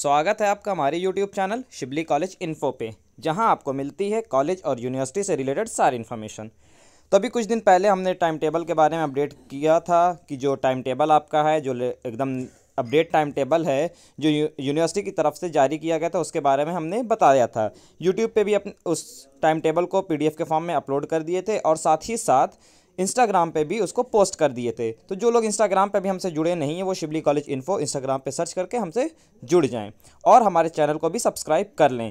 स्वागत है आपका हमारे YouTube channel Shibli college info पे जहां आपको मिलती है कॉलेज और यूनिवर्सिटी से रिलेटेड सारी इन्फॉर्मेशन तो अभी कुछ दिन पहले हमने टाइम टेबल के बारे में अपडेट किया था कि जो टाइम टेबल आपका है जो एकदम अपडेट टाइम टेबल है जो यूनिवर्सिटी की तरफ से जारी किया गया था उसके बारे में हमने बताया था यूट्यूब पर भी अपने उस टाइम टेबल को पी के फॉर्म में अपलोड कर दिए थे और साथ ही साथ इंस्टाग्राम पे भी उसको पोस्ट कर दिए थे तो जो लोग इंस्टाग्राम पे भी हमसे जुड़े नहीं हैं वो शिबली कॉलेज इन्फो इंस्टाग्राम पे सर्च करके हमसे जुड़ जाएं और हमारे चैनल को भी सब्सक्राइब कर लें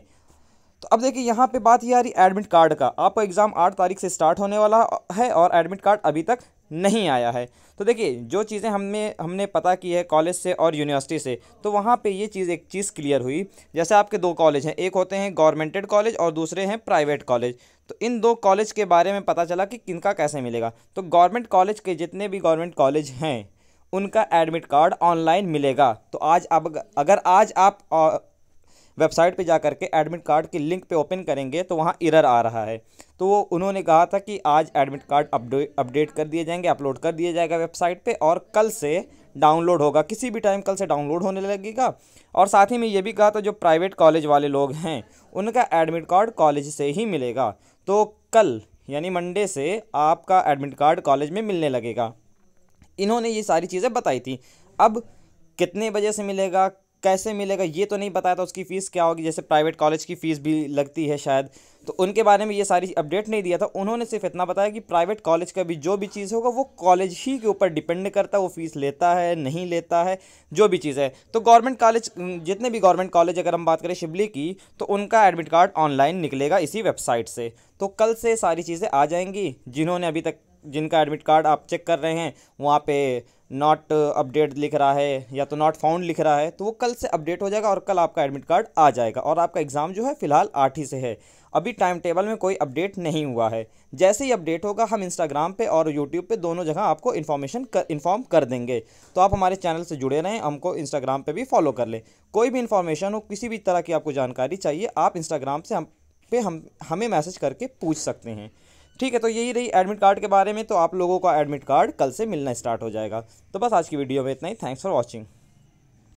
तो अब देखिए यहाँ पे बात ये आ रही एडमिट कार्ड का आपका एग्ज़ाम आठ तारीख से स्टार्ट होने वाला है और एडमिट कार्ड अभी तक नहीं आया है तो देखिए जो चीज़ें हमने हमने पता की है कॉलेज से और यूनिवर्सिटी से तो वहाँ पे ये चीज़ एक चीज़ क्लियर हुई जैसे आपके दो कॉलेज हैं एक होते हैं गवर्नमेंटेड कॉलेज और दूसरे हैं प्राइवेट कॉलेज तो इन दो कॉलेज के बारे में पता चला कि किनका कैसे मिलेगा तो गवर्नमेंट कॉलेज के जितने भी गवर्नमेंट कॉलेज हैं उनका एडमिट कार्ड ऑनलाइन मिलेगा तो आज अब अगर आज आप वेबसाइट पे जा करके एडमिट कार्ड की लिंक पे ओपन करेंगे तो वहाँ इरर आ रहा है तो वो उन्होंने कहा था कि आज एडमिट कार्ड अपडेट कर दिए जाएंगे अपलोड कर दिया जाएगा वेबसाइट पे और कल से डाउनलोड होगा किसी भी टाइम कल से डाउनलोड होने लगेगा और साथ ही में ये भी कहा था जो प्राइवेट कॉलेज वाले लोग हैं उनका एडमिट कार्ड कॉलेज से ही मिलेगा तो कल यानी मंडे से आपका एडमिट कार्ड कॉलेज में मिलने लगेगा इन्होंने ये सारी चीज़ें बताई थी अब कितने बजे से मिलेगा कैसे मिलेगा ये तो नहीं बताया था उसकी फ़ीस क्या होगी जैसे प्राइवेट कॉलेज की फ़ीस भी लगती है शायद तो उनके बारे में ये सारी अपडेट नहीं दिया था उन्होंने सिर्फ इतना बताया कि प्राइवेट कॉलेज का भी जो भी चीज़ होगा वो कॉलेज ही के ऊपर डिपेंड करता है वो फ़ीस लेता है नहीं लेता है जो भी चीज़ है तो गवर्नमेंट कॉलेज जितने भी गवर्नमेंट कॉलेज अगर हम बात करें शिबली की तो उनका एडमिट कार्ड ऑनलाइन निकलेगा इसी वेबसाइट से तो कल से सारी चीज़ें आ जाएंगी जिन्होंने अभी तक जिनका एडमिट कार्ड आप चेक कर रहे हैं वहाँ पर नॉट अपडेट uh, लिख रहा है या तो नॉट फाउंड लिख रहा है तो वो कल से अपडेट हो जाएगा और कल आपका एडमिट कार्ड आ जाएगा और आपका एग्ज़ाम जो है फ़िलहाल आठ ही से है अभी टाइम टेबल में कोई अपडेट नहीं हुआ है जैसे ही अपडेट होगा हम इंस्टाग्राम पे और यूट्यूब पे दोनों जगह आपको इन्फॉर्मेशन कर इन्फॉर्म कर देंगे तो आप हमारे चैनल से जुड़े रहें हमको इंस्टाग्राम पर भी फॉलो कर लें कोई भी इन्फॉर्मेशन हो किसी भी तरह की आपको जानकारी चाहिए आप इंस्टाग्राम से हम पे हम हमें मैसेज करके पूछ सकते हैं ठीक है तो यही रही एडमिट कार्ड के बारे में तो आप लोगों का एडमिट कार्ड कल से मिलना स्टार्ट हो जाएगा तो बस आज की वीडियो में इतना ही थैंक्स फॉर वॉचिंग